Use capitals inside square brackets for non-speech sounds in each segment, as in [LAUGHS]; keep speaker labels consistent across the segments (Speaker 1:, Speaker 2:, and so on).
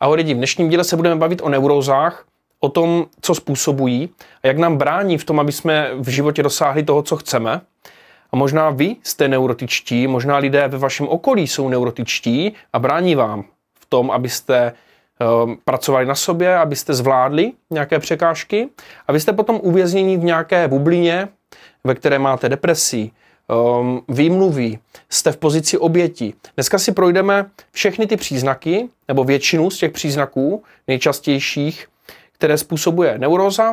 Speaker 1: Ahoj lidi, v dnešním díle se budeme bavit o neurozách, o tom, co způsobují a jak nám brání v tom, aby jsme v životě dosáhli toho, co chceme. A možná vy jste neurotičtí, možná lidé ve vašem okolí jsou neurotičtí a brání vám v tom, abyste ehm, pracovali na sobě, abyste zvládli nějaké překážky a vy jste potom uvězněni v nějaké bublině, ve které máte depresi, um, výmluví, jste v pozici obětí. Dneska si projdeme všechny ty příznaky, nebo většinu z těch příznaků nejčastějších, které způsobuje neuroza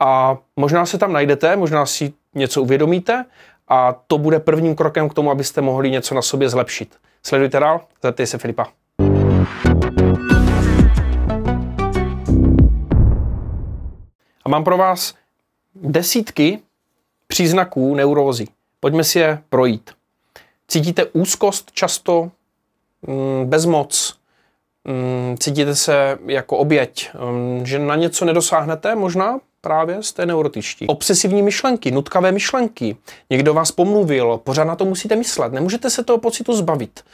Speaker 1: a možná se tam najdete, možná si něco uvědomíte a to bude prvním krokem k tomu, abyste mohli něco na sobě zlepšit. Sledujte dál, zeptej se Filipa. A mám pro vás desítky příznaků neurózy. Pojďme si je projít. Cítíte úzkost často, mm, bezmoc, mm, cítíte se jako oběť, mm, že na něco nedosáhnete možná právě z té neurotičtí. Obsesivní myšlenky, nutkavé myšlenky, někdo vás pomluvil, pořád na to musíte myslet, nemůžete se toho pocitu zbavit.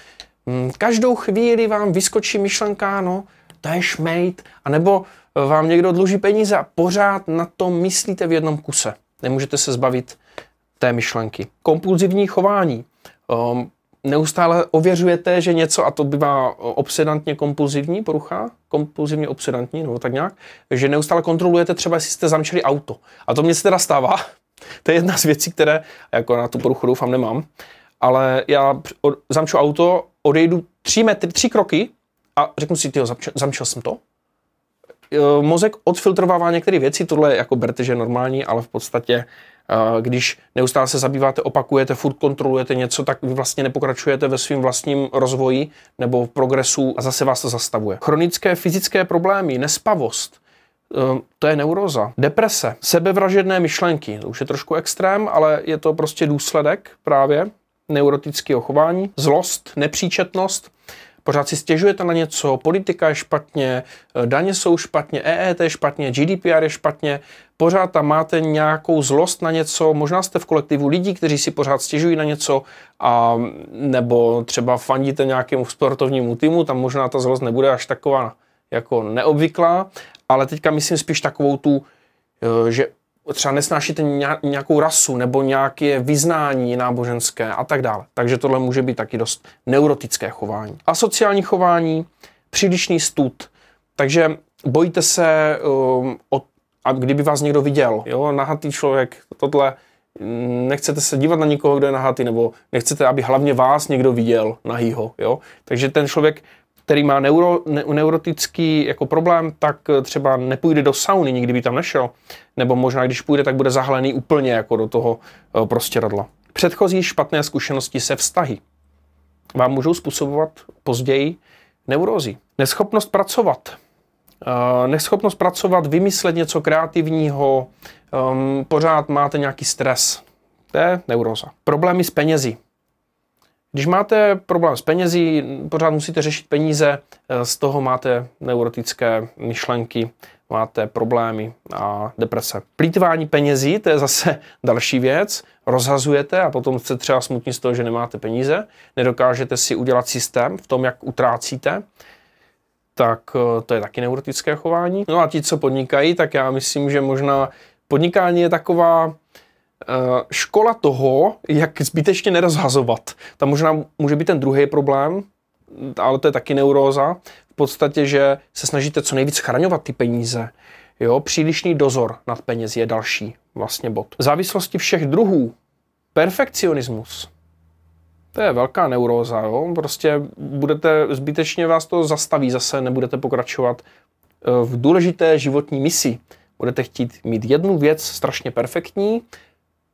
Speaker 1: Každou chvíli vám vyskočí myšlenka, no, to je šmejt, anebo vám někdo dluží peníze a pořád na to myslíte v jednom kuse. Nemůžete se zbavit té myšlenky. Kompulzivní chování. Um, neustále ověřujete, že něco, a to bývá e, obsedantně kompulzivní porucha, kompulzivně obsedantní, nebo tak nějak, že neustále kontrolujete třeba, jestli jste zamčeli auto. A to mě se teda stává. [LAUGHS] To je jedna z věcí, které, jako na tu poruchu doufám, nemám. Ale já zamču auto, odejdu tři, metry, tři kroky a řeknu si, tyjo, zamčel, zamčel jsem to. E, mozek odfiltrovává některé věci, tohle jako berte, že je normální, ale v podstatě když neustále se zabýváte, opakujete, furt kontrolujete něco, tak vy vlastně nepokračujete ve svém vlastním rozvoji nebo v progresu a zase vás to zastavuje. Chronické fyzické problémy, nespavost, ehm, to je neuroza. Deprese, sebevražedné myšlenky, to už je trošku extrém, ale je to prostě důsledek právě neurotického chování. Zlost, nepříčetnost, pořád si stěžujete na něco, politika je špatně, eh, daně jsou špatně, EET je špatně, GDPR je špatně, pořád tam máte nějakou zlost na něco, možná jste v kolektivu lidí, kteří si pořád stěžují na něco, a, nebo třeba fandíte nějakému sportovnímu týmu, tam možná ta zlost nebude až taková jako neobvyklá, ale teďka myslím spíš takovou tu, eh, že třeba nesnášíte nějakou rasu nebo nějaké vyznání náboženské a tak dále. Takže tohle může být taky dost neurotické chování. A sociální chování, přílišný stud. Takže bojíte se um, o, a kdyby vás někdo viděl, jo, nahatý člověk, tohle, mm, nechcete se dívat na nikoho, kdo je nahatý, nebo nechcete, aby hlavně vás někdo viděl nahýho, jo. Takže ten člověk který má neuro, ne, neurotický jako problém, tak eh, třeba nepůjde do sauny, nikdy by tam nešel. Nebo možná, když půjde, tak bude zahalený úplně jako do toho eh, prostěradla. Předchozí špatné zkušenosti se vztahy vám můžou způsobovat později neurózy. Neschopnost pracovat. Eh, neschopnost pracovat, vymyslet něco kreativního, ehm, pořád máte nějaký stres. To je neuróza. Problémy s penězi. Když máte problém s penězí, pořád musíte řešit peníze, eh, z toho máte neurotické myšlenky, máte problémy a deprese. Plítvání penězí, to je zase [LAUGHS] další věc. Rozhazujete a potom jste třeba smutní z toho, že nemáte peníze, nedokážete si udělat systém v tom, jak utrácíte tak eh, to je taky neurotické chování. No a ti, co podnikají, tak já myslím, že možná podnikání je taková Eh, škola toho, jak zbytečně nerozhazovat. Tam možná může být ten druhý problém, ale to je taky neuróza, v podstatě, že se snažíte co nejvíc chraňovat ty peníze. Jo, přílišný dozor nad peněz je další vlastně bod. Závislosti všech druhů, perfekcionismus, to je velká neuróza, jo? prostě budete, zbytečně vás to zastaví, zase nebudete pokračovat eh, v důležité životní misi. Budete chtít mít jednu věc strašně perfektní,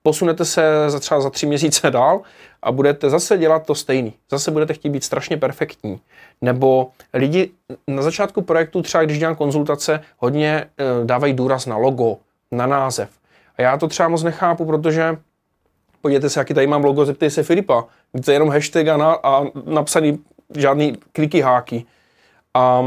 Speaker 1: posunete se za třeba za tři měsíce [LAUGHS] dál a budete zase dělat to stejný. Zase budete chtít být strašně perfektní. Nebo lidi na začátku projektu, třeba když dělám konzultace, hodně eh, dávají důraz na logo, na název. A já to třeba moc nechápu, protože podívejte se, jaký tady mám logo, zeptej se Filipa. kde je jenom hashtag a, na, a napsaný žádný kliky háky. A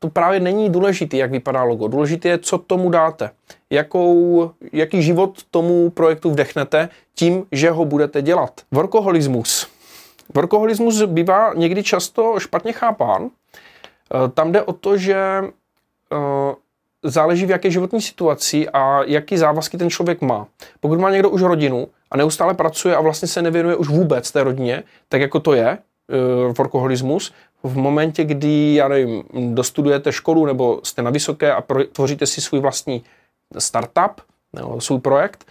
Speaker 1: tu právě není důležité, jak vypadá logo. Důležité je, co tomu dáte. Jakou, jaký život tomu projektu vdechnete tím, že ho budete dělat. Workoholismus. Workoholismus bývá někdy často špatně chápán. Eh, tam jde o to, že eh, záleží v jaké životní situaci a jaký závazky ten člověk má. Pokud má někdo už rodinu a neustále pracuje a vlastně se nevěnuje už vůbec té rodině, tak jako to je, eh, workoholismus, v momentě, kdy, já nevím, dostudujete školu nebo jste na vysoké a pro, tvoříte si svůj vlastní startup nebo svůj projekt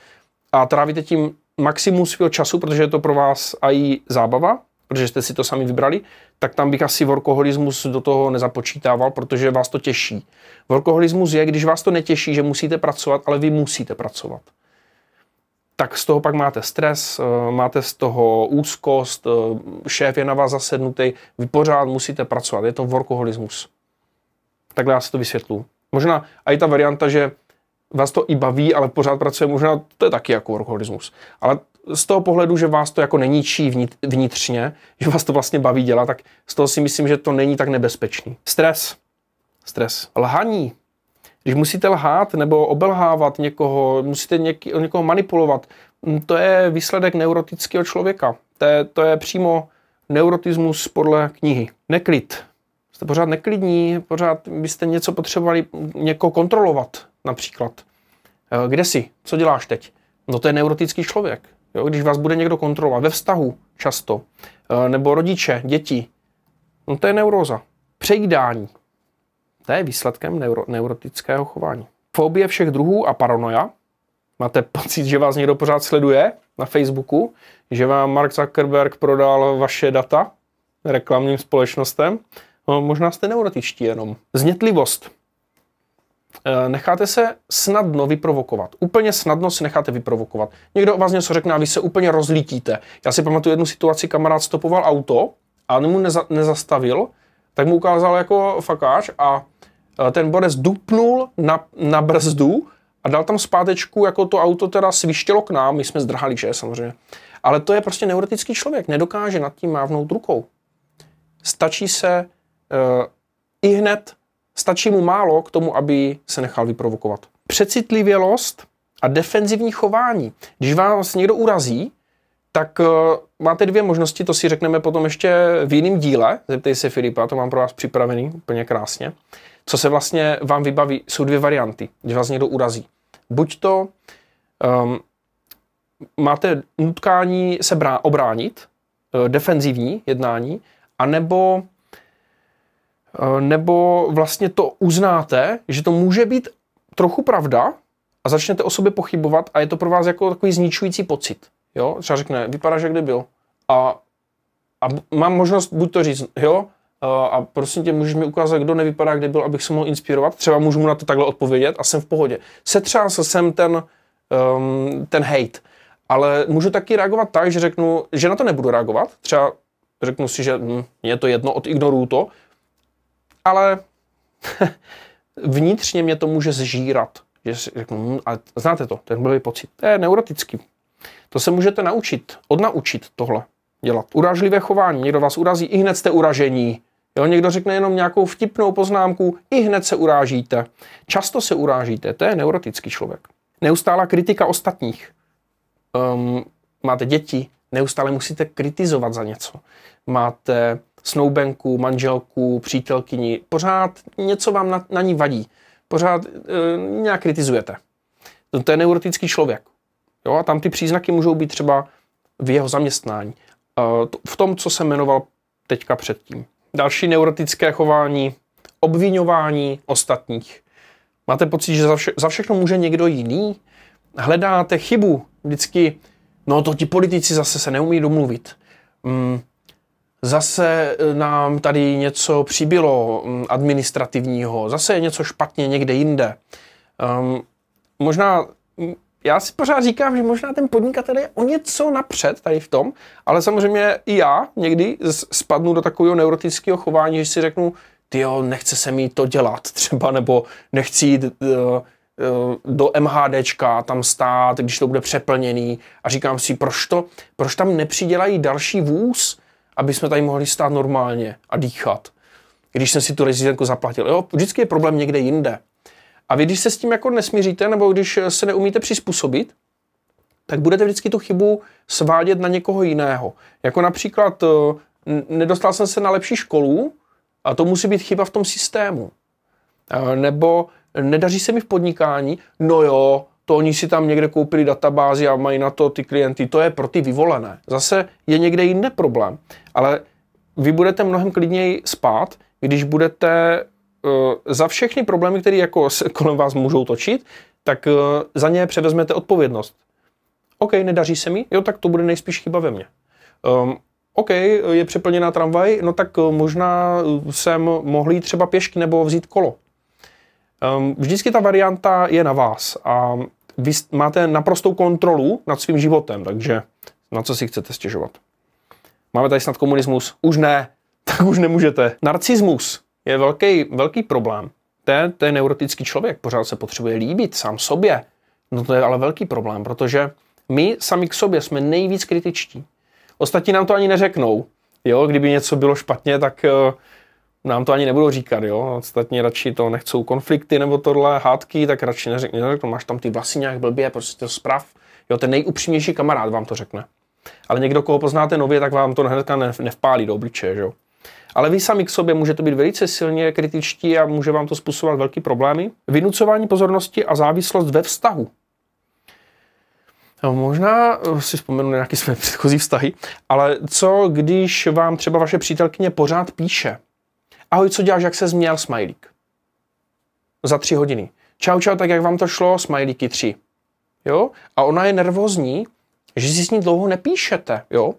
Speaker 1: a trávíte tím maximum svého času, protože je to pro vás i zábava, protože jste si to sami vybrali, tak tam bych asi workoholismus do toho nezapočítával, protože vás to těší. Workoholismus je, když vás to netěší, že musíte pracovat, ale vy musíte pracovat tak z toho pak máte stres, eh, máte z toho úzkost, eh, šéf je na vás zasednutý, vy pořád musíte pracovat, je to workoholismus. Takhle já si to vysvětlu. Možná i ta varianta, že vás to i baví, ale pořád pracuje, možná to je taky jako workoholismus. Ale z toho pohledu, že vás to jako neníčí vnitřně, [LAUGHS] že vás to vlastně baví dělat, tak z toho si myslím, že to není tak nebezpečný. Stres. Stres. Lhaní. Když musíte lhát nebo obelhávat někoho, musíte něk- někoho manipulovat, mm, to je výsledek neurotického člověka. To je, to je přímo neurotismus podle knihy. Neklid. Jste pořád neklidní, pořád byste něco potřebovali někoho kontrolovat například. E, kde jsi? Co děláš teď? No to je neurotický člověk. Jo, když vás bude někdo kontrolovat ve vztahu často, e, nebo rodiče, děti, no to je neuroza. Přejídání to je výsledkem neuro, neurotického chování. Fobie všech druhů a paranoja. Máte pocit, že vás někdo pořád sleduje na Facebooku, že vám Mark Zuckerberg prodal vaše data reklamním společnostem. No, možná jste neurotičtí jenom. Znětlivost. E, necháte se snadno vyprovokovat. Úplně snadno si necháte vyprovokovat. Někdo vás něco řekne a vy se úplně rozlítíte. Já si pamatuju jednu situaci, kamarád stopoval auto a mu neza, nezastavil tak mu ukázal jako fakáč a eh, ten Borec dupnul na, na brzdu a dal tam zpátečku, jako to auto teda svištělo k nám, my jsme zdrhali že samozřejmě. Ale to je prostě neurotický člověk, nedokáže nad tím mávnout rukou. Stačí se uh, i hned, stačí mu málo k tomu, aby se nechal vyprovokovat. Přecitlivělost a defenzivní chování. Když vás někdo urazí, tak eh, máte dvě možnosti, to si řekneme potom ještě v jiném díle. Zeptej se Filipa, to mám pro vás připravený úplně krásně. Co se vlastně vám vybaví, jsou dvě varianty, když vás někdo urazí. Buď to um, máte nutkání se brá, obránit, eh, defenzivní jednání, anebo eh, nebo vlastně to uznáte, že to může být trochu pravda a začnete o sobě pochybovat a je to pro vás jako takový zničující pocit jo, třeba řekne, vypadá, že kdy byl. A, a mám možnost buď to říct, jo, eh, a prosím tě, můžeš mi ukázat, kdo nevypadá, kde byl, abych se mohl inspirovat, třeba můžu mu na to takhle odpovědět a jsem v pohodě. Setřásl jsem ten, um, ten hate, ale můžu taky reagovat tak, že řeknu, že na to nebudu reagovat, třeba řeknu si, že hm, je to jedno, odignoruju to, ale [LAUGHS] vnitřně mě to může zžírat, že si řeknu, hm, ale znáte to, ten byl pocit, to je neurotický, to se můžete naučit, odnaučit tohle dělat. Urážlivé chování, někdo vás urazí, i hned jste uražení. Jo, někdo řekne jenom nějakou vtipnou poznámku, i hned se urážíte. Často se urážíte, to je neurotický člověk. Neustála kritika ostatních. Um, máte děti, neustále musíte kritizovat za něco. Máte snoubenku, manželku, přítelkyni, pořád něco vám na, na ní vadí. Pořád e, nějak kritizujete. To, to je neurotický člověk. Jo, a tam ty příznaky můžou být třeba v jeho zaměstnání, eh, v tom, co se jmenoval teďka předtím. Další neurotické chování, obvinování ostatních. Máte pocit, že za, vše, za všechno může někdo jiný? Hledáte chybu, vždycky, no to ti politici zase se neumí domluvit. Mm, zase eh, nám tady něco přibylo mm, administrativního, zase je něco špatně někde jinde. Um, možná mm, já si pořád říkám, že možná ten podnikatel je o něco napřed tady v tom, ale samozřejmě i já někdy spadnu do takového neurotického chování, že si řeknu, ty jo, nechce se mi to dělat [LAUGHS] třeba, nebo nechci jít eh, eh, do MHDčka tam stát, když to bude přeplněný a říkám si, proč to, proč tam nepřidělají další vůz, aby jsme tady mohli stát normálně a dýchat, když jsem si tu rezidentku zaplatil. Jo, vždycky je problém někde jinde. A vy, když se s tím jako nesmíříte, nebo když eh, se neumíte přizpůsobit, tak budete vždycky tu chybu svádět na někoho jiného. Jako například, eh, nedostal jsem se na lepší školu, a to musí být chyba v tom systému. Eh, nebo nedaří se mi v podnikání, no jo, to oni si tam někde koupili databázi a mají na to ty klienty, to je pro ty vyvolené. Zase je někde jiný problém, ale vy budete mnohem klidněji spát, když budete E, za všechny problémy, které jako se [LAUGHS] kolem vás můžou točit, tak e, za ně převezmete odpovědnost. OK, nedaří se mi, jo, tak to bude nejspíš chyba ve mně. Um, OK, je přeplněná tramvaj, no tak e, možná jsem mohl jít třeba pěšky nebo vzít kolo. Um, vždycky ta varianta je na vás a vy máte naprostou kontrolu nad svým životem, takže na co si chcete stěžovat. Máme tady snad komunismus? Už ne, [LAUGHS] tak už nemůžete. Narcismus je velký, velký problém. Ten, ten neurotický člověk pořád se potřebuje líbit sám sobě. No to je ale velký problém, protože my sami k sobě jsme nejvíc kritičtí. Ostatní nám to ani neřeknou. Jo, kdyby něco bylo špatně, tak eh, nám to ani nebudou říkat, jo. Ostatně radši to nechcou konflikty nebo tohle, hádky, tak radši neřekne, neřeknou, máš tam ty vlasy nějak blbě, prostě to zprav. Jo, ten nejupřímnější kamarád vám to řekne. Ale někdo, koho poznáte nově, tak vám to hnedka nevpálí do obličeje, jo. Ale vy sami k sobě můžete být velice silně kritičtí a může vám to způsobovat velké problémy. Vynucování pozornosti a závislost ve vztahu. No, možná eh, si vzpomenu na nějaké své [LAUGHS] předchozí vztahy, ale co když vám třeba vaše přítelkyně pořád píše? Ahoj, co děláš, jak se změl, smajlík? Za tři hodiny. Čau, čau, tak jak vám to šlo, smajlíky tři. Jo? A ona je nervózní, že si s ní dlouho nepíšete, jo?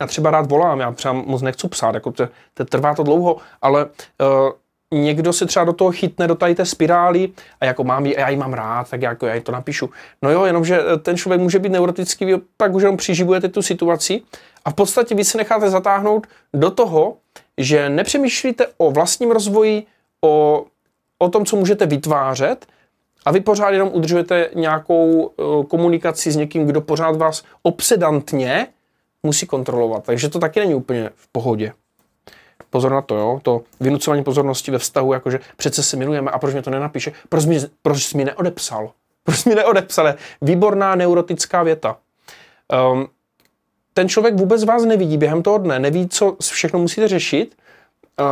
Speaker 1: já třeba rád volám, já třeba moc nechci psát, jako to to trvá to dlouho, ale uh, někdo se třeba do toho chytne, do tady té spirály a jako mám ji, já ji mám rád, tak jako já ji to napíšu. No jo, jenomže eh, ten člověk může být neurotický, vy pak už jenom přiživujete tu situaci a v podstatě vy se necháte zatáhnout do toho, že nepřemýšlíte o vlastním rozvoji, o, o tom, co můžete vytvářet, a vy pořád jenom udržujete nějakou eh, komunikaci s někým, kdo pořád vás obsedantně musí kontrolovat. Takže to taky není úplně v pohodě. Pozor na to, jo? to vynucování pozornosti ve vztahu, jakože přece si milujeme a proč mi to nenapíše, proč mi, proč mi neodepsal. Proč mi neodepsal, výborná neurotická věta. Um, ten člověk vůbec vás nevidí během toho dne, neví, co všechno musíte řešit, uh,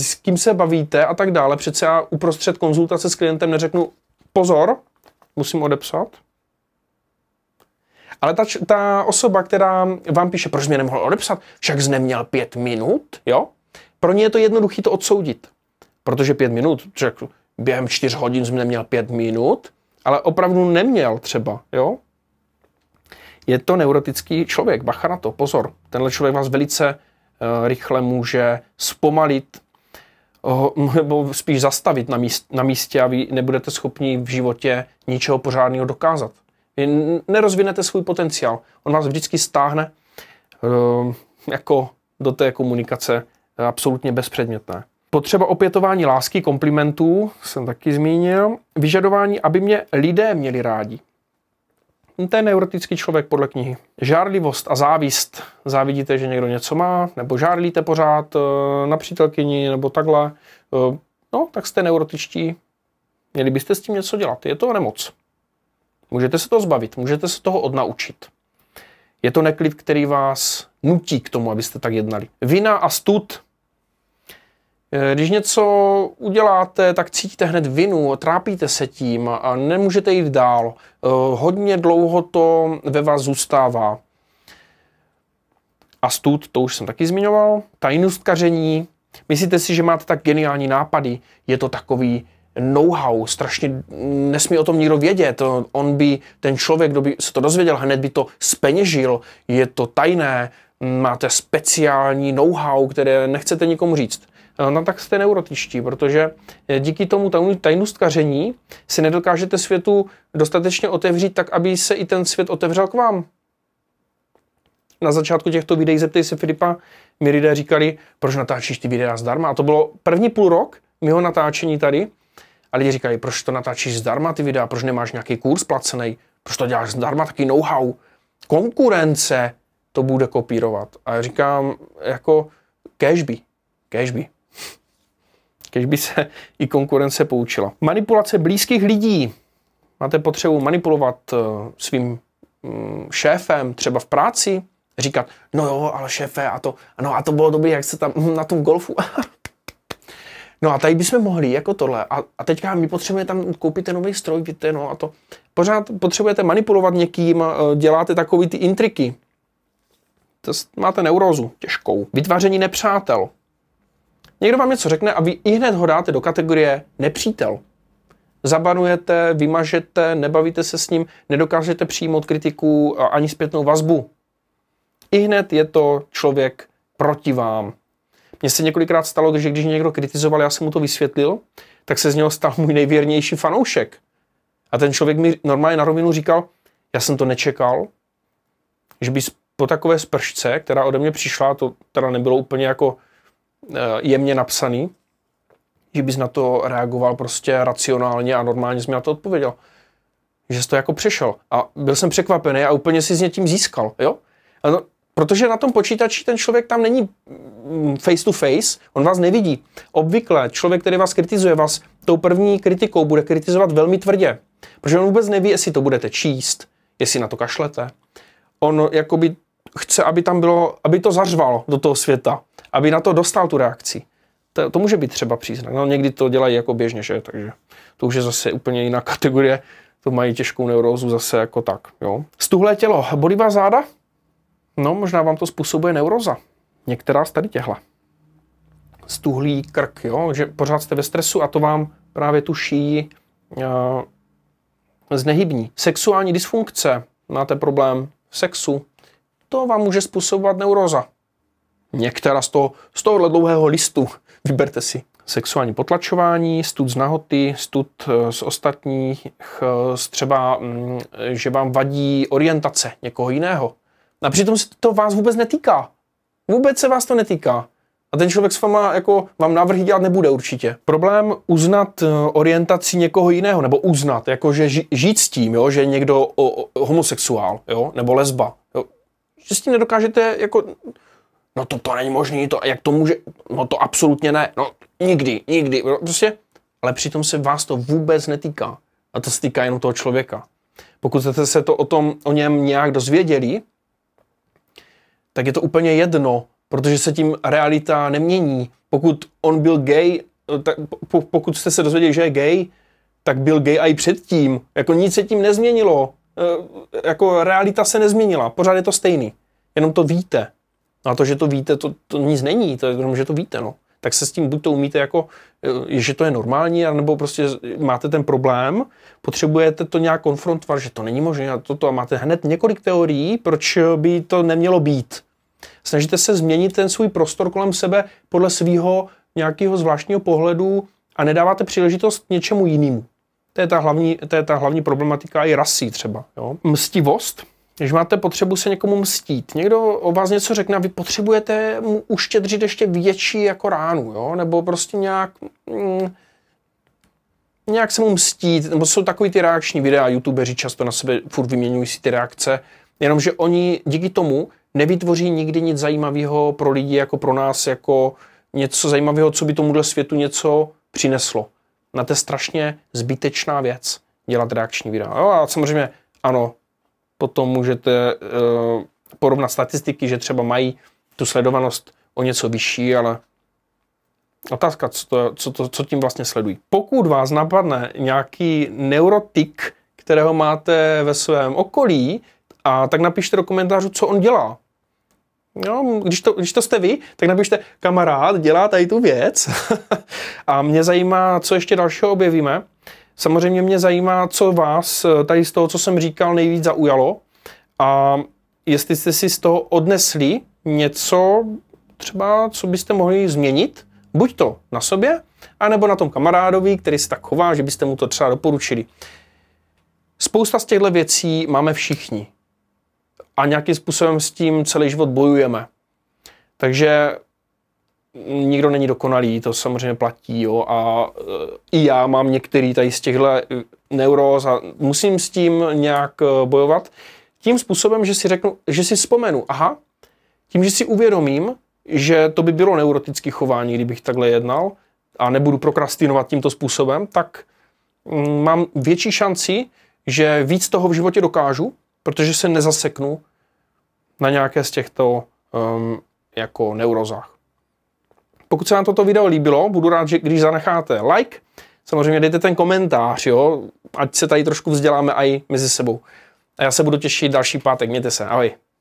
Speaker 1: s kým se bavíte a tak dále. Přece já uprostřed konzultace s klientem neřeknu, pozor, musím odepsat, ale ta, ta osoba, která vám píše, proč mě nemohl odepsat, však jsi neměl pět minut, jo? Pro ně je to jednoduché to odsoudit. Protože pět minut, řekl, během čtyř hodin jsem neměl pět minut, ale opravdu neměl třeba, jo? Je to neurotický člověk, bacha na to, pozor. Tenhle člověk vás velice uh, rychle může zpomalit, eh, nebo spíš zastavit na, míst, na místě a vy nebudete schopni v životě ničeho pořádného dokázat. Vy nerozvinete svůj potenciál. On vás vždycky stáhne ehm, jako do té komunikace e, absolutně bezpředmětné. Potřeba opětování lásky, komplimentů, jsem taky zmínil. Vyžadování, aby mě lidé měli rádi. To je neurotický člověk podle knihy. Žárlivost a závist. Závidíte, že někdo něco má, nebo žárlíte pořád e, na přítelkyni, nebo takhle. E, no, tak jste neurotičtí. Měli byste s tím něco dělat. Je to nemoc. Můžete se toho zbavit, můžete se toho odnaučit. Je to neklid, který vás nutí k tomu, abyste tak jednali. Vina a stud. Eh, když něco uděláte, tak cítíte hned vinu, trápíte se tím a nemůžete jít dál. Eh, hodně dlouho to ve vás zůstává. A stud, to už jsem taky zmiňoval. Tajnustkaření. Myslíte si, že máte tak geniální nápady? Je to takový know-how, strašně nesmí o tom nikdo vědět. On by, ten člověk, kdo by se to dozvěděl, hned by to speněžil, je to tajné, máte speciální know-how, které nechcete nikomu říct. Eh, no tak jste neurotičtí, protože eh, díky tomu tajnustkaření si nedokážete světu dostatečně otevřít tak, aby se i ten svět otevřel k vám. Na začátku těchto videí zeptej se Filipa, mi lidé říkali, proč natáčíš ty videa zdarma. A to bylo první půl rok mého natáčení tady, a lidi říkají, proč to natáčíš zdarma ty videa, proč nemáš nějaký kurz placený, proč to děláš zdarma, taky know-how. Konkurence to bude kopírovat. A já říkám, jako cashby, cashby. by [LAUGHS] se i konkurence poučila. Manipulace blízkých lidí. Máte potřebu manipulovat eh, svým mm, šéfem, třeba v práci, říkat, no jo, ale šéfe, a to, no a to bylo dobré, jak se tam hm, na tom golfu, [LAUGHS] No a tady bychom mohli jako tohle. A, a teďka my potřebujeme tam koupit ten nový stroj, víte, no a to. Pořád potřebujete manipulovat někým, eh, děláte takové ty intriky. To máte neurózu těžkou. Vytváření nepřátel. Někdo vám něco řekne a vy i hned ho dáte do kategorie nepřítel. Zabanujete, vymažete, nebavíte se s ním, nedokážete přijmout kritiku ani zpětnou vazbu. I hned je to člověk proti vám. Mně se několikrát stalo, že když někdo kritizoval, já jsem mu to vysvětlil, tak se z něho stal můj nejvěrnější fanoušek. A ten člověk mi normálně na rovinu říkal, já jsem to nečekal, že bys po takové spršce, která ode mě přišla, to teda nebylo úplně jako eh, jemně napsaný, že bys na to reagoval prostě racionálně a normálně jsi mi na to odpověděl. Že jsi to jako přešel. A byl jsem překvapený a úplně si s tím získal, jo? A no, Protože na tom počítači ten člověk tam není mm, face to face, on vás nevidí. Obvykle člověk, který vás kritizuje, vás tou první kritikou bude kritizovat velmi tvrdě. Protože on vůbec neví, jestli to budete číst, jestli na to kašlete. On jakoby chce, aby tam bylo, aby to zařvalo do toho světa, aby na to dostal tu reakci. To, to může být třeba příznak. No, někdy to dělají jako běžně, že? Takže to už je zase úplně jiná [LAUGHS] kategorie. To mají těžkou neurózu zase jako tak, jo. Stuhlé tělo, bolí vás záda? No, možná vám to způsobuje neuroza. Některá z tady těhla. Stuhlý krk, jo? že pořád jste ve stresu a to vám právě tu šíji uh, eh, znehybní. Sexuální dysfunkce, máte problém sexu, to vám může způsobovat neuroza. Některá z, toho, z tohohle dlouhého listu [LAUGHS] vyberte si. Sexuální potlačování, stud z nahoty, stud eh, z ostatních, eh, třeba, mm, že vám vadí orientace někoho jiného. A přitom se to vás vůbec netýká. Vůbec se vás to netýká. A ten člověk s váma jako vám návrhy dělat nebude určitě. Problém uznat eh, orientaci někoho jiného, nebo uznat, jako že žít s tím, jo, že někdo o, o, homosexuál, jo, nebo lesba. Jo. Že s tím nedokážete jako, no to, to není možný, to, jak to může, no to absolutně ne, no nikdy, nikdy, no, prostě. Ale přitom se vás to vůbec netýká. A to se týká jenom toho člověka. Pokud jste se to o tom, o něm nějak dozvěděli, tak je to úplně jedno, protože se tím realita nemění. Pokud on byl gay, eh, tak po, pokud jste se dozvěděli, že je gay, tak byl gay a i předtím. Jako nic se tím nezměnilo. E, jako realita se nezměnila, pořád je to stejný. Jenom to víte. No a to, že to víte, to, to nic není, to je jenom, že to víte, no tak se s tím buď to umíte jako, eh, že to je normální, nebo prostě máte ten problém, potřebujete to nějak konfrontovat, že to není možné a toto a máte hned několik teorií, proč by to nemělo být. Snažíte se změnit ten svůj prostor kolem sebe podle svého nějakého zvláštního pohledu a nedáváte příležitost něčemu jinému. To je ta hlavní, to je ta hlavní problematika i rasí třeba. Jo? Mstivost, když máte potřebu se někomu mstít, někdo o vás něco řekne a vy potřebujete mu uštědřit ještě větší jako ránu, jo? nebo prostě nějak, mm, nějak se mu mstít, nebo jsou takový ty reakční videa, youtubeři často na sebe furt vyměňují si ty reakce, jenomže oni díky tomu nevytvoří nikdy nic zajímavého pro lidi, jako pro nás, jako něco zajímavého, co by tomuhle světu něco přineslo. Na to je strašně zbytečná věc dělat reakční videa. Jo, a samozřejmě, ano, potom můžete eh, porovnat statistiky, že třeba mají tu sledovanost o něco vyšší, ale otázka, co, to, co, to, co tím vlastně sledují. Pokud vás napadne nějaký neurotik, kterého máte ve svém okolí, a tak napište do komentářů, co on dělá. No, když, to, když to jste vy, tak napište, kamarád dělá tady tu věc [LAUGHS] a mě zajímá, co ještě dalšího objevíme. Samozřejmě mě zajímá, co vás eh, tady z toho, co jsem říkal, nejvíc zaujalo a jestli jste si z toho odnesli něco, třeba co byste mohli změnit, buď to na sobě, anebo na tom kamarádovi, který se tak chová, že byste mu to třeba doporučili. Spousta z těchto věcí máme všichni a nějakým způsobem s tím celý život bojujeme. Takže nikdo není dokonalý, to samozřejmě platí, jo, a e, i já mám některý tady z těchto e, neuroz, a musím s tím nějak e, bojovat tím způsobem, že si řeknu, že si vzpomenu, aha, tím, že si uvědomím, že to by bylo neurotické chování, kdybych takhle jednal a nebudu prokrastinovat tímto způsobem, tak mm, mám větší šanci, že víc toho v životě dokážu, protože se nezaseknu na nějaké z těchto um, jako neurozách. Pokud se vám toto video líbilo, budu rád, že když zanecháte like, samozřejmě dejte ten komentář, jo, ať se tady trošku vzděláme i mezi sebou. A já se budu těšit další pátek, mějte se, ahoj.